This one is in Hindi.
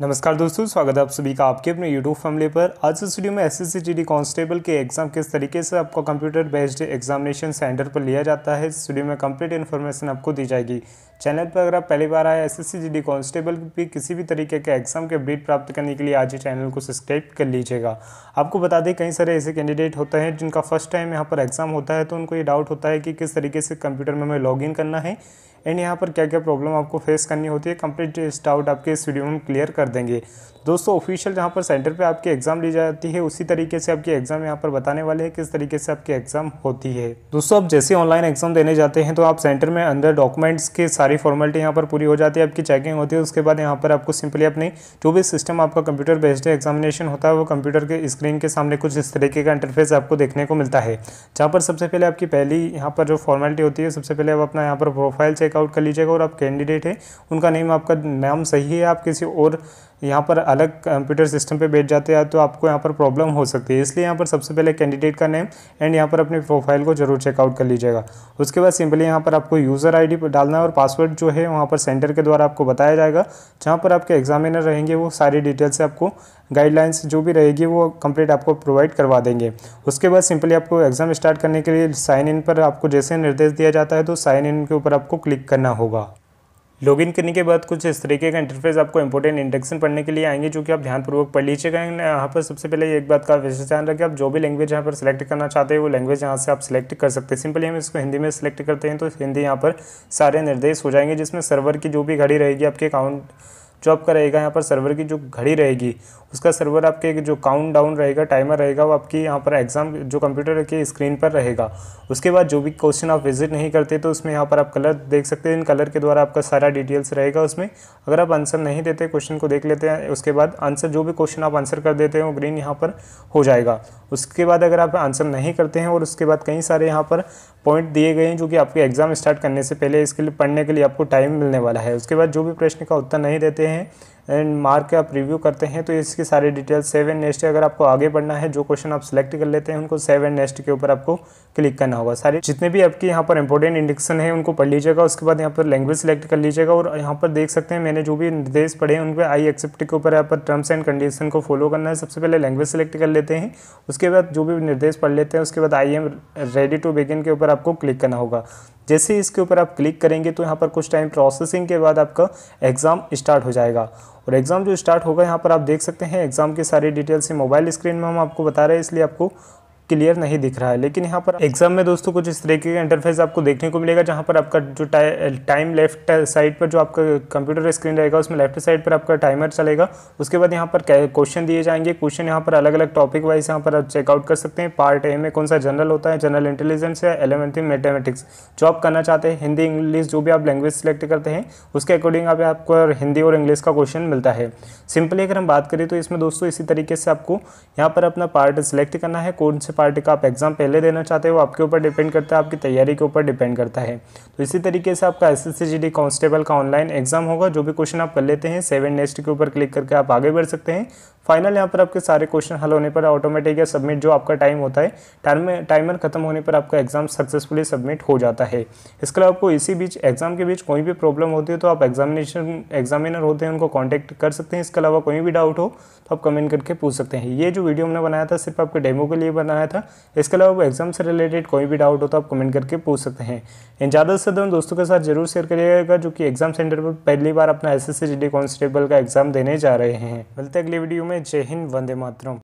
नमस्कार दोस्तों स्वागत है आप सभी का आपके अपने यूट्यूब फैमिली पर आज इस वीडियो में एस एस कांस्टेबल के एग्जाम किस तरीके से आपको कंप्यूटर बेस्ड एग्जामिनेशन सेंटर पर लिया जाता है इस वीडियो में कंप्लीट इन्फॉर्मेशन आपको दी जाएगी चैनल पर अगर आप पहली बार आए S S C G D constable भी किसी भी तरीके के एग्जाम के अपडेट प्राप्त करने के लिए आज ही चैनल को सब्सक्राइब कर लीजिएगा आपको बता दें कई सारे ऐसे कैंडिडेट होते हैं जिनका फर्स्ट टाइम यहाँ पर एग्जाम होता है तो उनको ये डाउट होता है कि किस तरीके से कंप्यूटर में हमें इन करना है एंड यहाँ पर क्या क्या प्रॉब्लम आपको फेस करनी होती है कंप्लीट डाउट आपके इस वीडियो में क्लियर कर देंगे दोस्तों ऑफिशियल जहाँ पर सेंटर पे आपकी एग्ज़ाम ली जाती है उसी तरीके से आपकी एग्ज़ाम यहाँ पर बताने वाले हैं किस तरीके से आपकी एग्ज़ाम होती है दोस्तों आप जैसे ऑनलाइन एग्ज़ाम देने जाते हैं तो आप सेंटर में अंदर डॉक्यूमेंट्स के सारे सारी फॉर्मेलिटी यहाँ पर पूरी हो जाती है आपकी चेकिंग होती है उसके बाद यहाँ पर आपको सिंपली अपनी जो भी सिस्टम आपका कंप्यूटर बेस्ड है एग्जामिनेशन होता है वो कंप्यूटर के स्क्रीन के सामने कुछ इस तरीके का इंटरफेस आपको देखने को मिलता है जहाँ पर सबसे पहले आपकी पहली यहाँ पर जो फॉर्मेलिटी होती है सबसे पहले आप अपना यहाँ पर प्रोफाइल चेकआउट कर लीजिएगा और आप कैंडिडेट हैं उनका नेम आपका नाम सही है आप किसी और यहाँ पर अलग कंप्यूटर सिस्टम पे बैठ जाते हैं तो आपको यहाँ पर प्रॉब्लम हो सकती है इसलिए यहाँ पर सबसे पहले कैंडिडेट का नेम एंड यहाँ पर अपने प्रोफाइल को जरूर चेकआउट कर लीजिएगा उसके बाद सिंपली यहाँ पर आपको यूज़र आई पर डालना है और पासवर्ड जो है वहाँ पर सेंटर के द्वारा आपको बताया जाएगा जहाँ पर आपके एग्जामिनर रहेंगे वो सारी डिटेल्स से आपको गाइडलाइंस जो भी रहेगी वो कंप्लीट आपको प्रोवाइड करवा देंगे उसके बाद सिंपली आपको एग्ज़ाम स्टार्ट करने के लिए साइन इन पर आपको जैसे निर्देश दिया जाता है तो साइन इन के ऊपर आपको क्लिक करना होगा लॉगिन करने के बाद कुछ इस तरीके का इंटरफेस आपको इंपॉर्टेंट इंडक्शन पढ़ने के लिए आएंगे जो कि आप ध्यानपूर्वक पढ़ लीजिएगा यहाँ पर सबसे पहले एक बात का विशेष ध्यान रखें आप जो भी लैंग्वेज यहाँ पर सिलेक्ट करना चाहते हैं वो लैंग्वेज यहाँ से आप सिलेक्ट कर सकते हैं सिंपली हम इसको हिंदी में सिलेक्ट करते हैं तो हिंदी यहाँ पर सारे निर्देश हो जाएंगे जिसमें सर्वर की जो भी घड़ी रहेगी आपके अकाउंट जो आपका रहेगा यहाँ पर सर्वर की जो घड़ी रहेगी उसका सर्वर आपके जो काउंट डाउन रहेगा टाइमर रहेगा वो आपकी यहाँ पर एग्ज़ाम जो कंप्यूटर के स्क्रीन पर रहेगा उसके बाद जो भी क्वेश्चन आप विजिट नहीं करते तो उसमें यहाँ पर आप कलर देख सकते हैं इन कलर के द्वारा आपका सारा डिटेल्स रहेगा उसमें अगर आप आंसर नहीं देते क्वेश्चन को देख लेते हैं उसके बाद आंसर जो भी क्वेश्चन आप आंसर कर देते हैं वो ग्रीन यहाँ पर हो जाएगा उसके बाद अगर आप आंसर नहीं करते हैं और उसके बाद कई सारे यहाँ पर पॉइंट दिए गए हैं जो कि आपके एग्ज़ाम स्टार्ट करने से पहले इसके लिए पढ़ने के लिए आपको टाइम मिलने वाला है उसके बाद जो भी प्रश्न का उत्तर नहीं देते हैं हैं एंड मार्क आप रिव्यू करते हैं तो इसकी सारी डिटेल सेवन नेस्ट नेक्स्ट अगर आपको आगे बढ़ना है जो क्वेश्चन आप सेलेक्ट कर लेते हैं उनको सेवन नेस्ट के ऊपर आपको क्लिक करना होगा सारे जितने भी आपके यहाँ पर इंपॉर्टेंट इंडिक्सन है उनको पढ़ लीजिएगा उसके बाद यहाँ पर लैंग्वेज सेलेक्ट कर लीजिएगा और यहाँ पर देख सकते हैं मैंने जो भी निर्देश पढ़े हैं उन पर आई एक्सेप्ट के ऊपर यहाँ पर टर्म्स एंड कंडीशन को फॉलो करना है सबसे पहले लैंग्वेज सेलेक्ट कर लेते हैं उसके बाद जो भी निर्देश पढ़ लेते हैं उसके बाद I am ready to begin के ऊपर आपको क्लिक करना होगा जैसे ही इसके ऊपर आप क्लिक करेंगे तो यहाँ पर कुछ टाइम प्रोसेसिंग के बाद आपका एग्ज़ाम स्टार्ट हो जाएगा और एग्ज़ाम जो स्टार्ट होगा यहाँ पर आप देख सकते हैं एग्ज़ाम के सारी डिटेल्स मोबाइल स्क्रीन में हम आपको बता रहे हैं इसलिए आपको क्लियर नहीं दिख रहा है लेकिन यहाँ पर एग्जाम में दोस्तों कुछ इस तरीके का इंटरफेस आपको देखने को मिलेगा जहाँ पर आपका जो टाइम लेफ्ट साइड पर जो आपका कंप्यूटर स्क्रीन रहेगा उसमें लेफ्ट साइड पर आपका टाइमर चलेगा उसके बाद यहाँ पर क्वेश्चन दिए जाएंगे क्वेश्चन यहाँ पर अलग अलग टॉपिक वाइज यहाँ पर आप चेकआउट कर सकते हैं पार्ट ए में कौन सा जनरल होता है जनरल इंटेलिजेंस या एलिमेंट्री मैथमेटिक्स जो आप करना चाहते हैं हिंदी इंग्लिश जो भी आप लैंग्वेज सेलेक्ट करते हैं उसके अकॉर्डिंग आप आपको हिंदी और इंग्लिश का क्वेश्चन मिलता है सिंपली अगर हम बात करें तो इसमें दोस्तों इसी तरीके से आपको यहाँ पर अपना पार्ट सेलेक्ट करना है कौन से पार्टी का आप एग्ज़ाम पहले देना चाहते हो आपके ऊपर डिपेंड करता है आपकी तैयारी के ऊपर डिपेंड करता है तो इसी तरीके से आपका एस एस कांस्टेबल का ऑनलाइन एग्जाम होगा जो भी क्वेश्चन आप कर लेते हैं सेवन नेक्स्ट के ऊपर क्लिक करके आप आगे बढ़ सकते हैं फाइनल यहाँ पर आपके सारे क्वेश्चन हल होने पर ऑटोमेटिक या सबमिट जो आपका टाइम होता है टाइम टाइमर खत्म होने पर आपका एग्जाम सक्सेसफुली सबमिट हो जाता है इसके अलावा आपको इसी बीच एग्जाम के बीच कोई भी प्रॉब्लम होती है तो आप एग्जामिनेशन एग्जामिनर होते हैं उनको कॉन्टैक्ट कर सकते हैं इसके अलावा कोई भी डाउट हो तो आप कमेंट करके पूछ सकते हैं ये जो वीडियो हमने बनाया था सिर्फ आपके डेमो के लिए बनाया था इसके अलावा एग्जाम से रिलेटेड कोई भी डाउट हो तो आप कमेंट करके पूछ सकते हैं इन ज़्यादा से ज़्यादा दोस्तों के साथ जरूर शेयर करिएगा जो कि एग्जाम सेंटर पर पहली बार अपना एस एस सी का एग्जाम देने जा रहे हैं मिलते अगले वीडियो में में जय हिंद वंदे मातरम